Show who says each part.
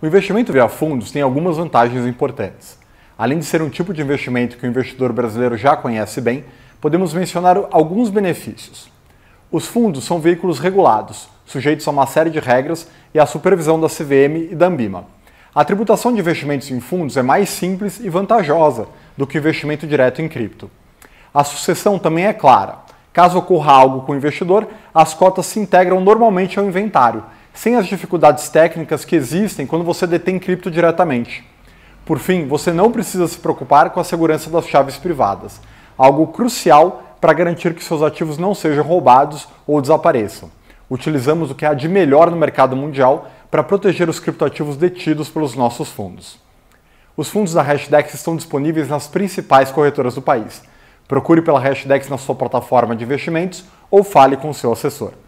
Speaker 1: O investimento via fundos tem algumas vantagens importantes. Além de ser um tipo de investimento que o investidor brasileiro já conhece bem, podemos mencionar alguns benefícios. Os fundos são veículos regulados, sujeitos a uma série de regras e à supervisão da CVM e da Ambima. A tributação de investimentos em fundos é mais simples e vantajosa do que o investimento direto em cripto. A sucessão também é clara. Caso ocorra algo com o investidor, as cotas se integram normalmente ao inventário sem as dificuldades técnicas que existem quando você detém cripto diretamente. Por fim, você não precisa se preocupar com a segurança das chaves privadas, algo crucial para garantir que seus ativos não sejam roubados ou desapareçam. Utilizamos o que há de melhor no mercado mundial para proteger os criptoativos detidos pelos nossos fundos. Os fundos da Hashdex estão disponíveis nas principais corretoras do país. Procure pela Hashdex na sua plataforma de investimentos ou fale com o seu assessor.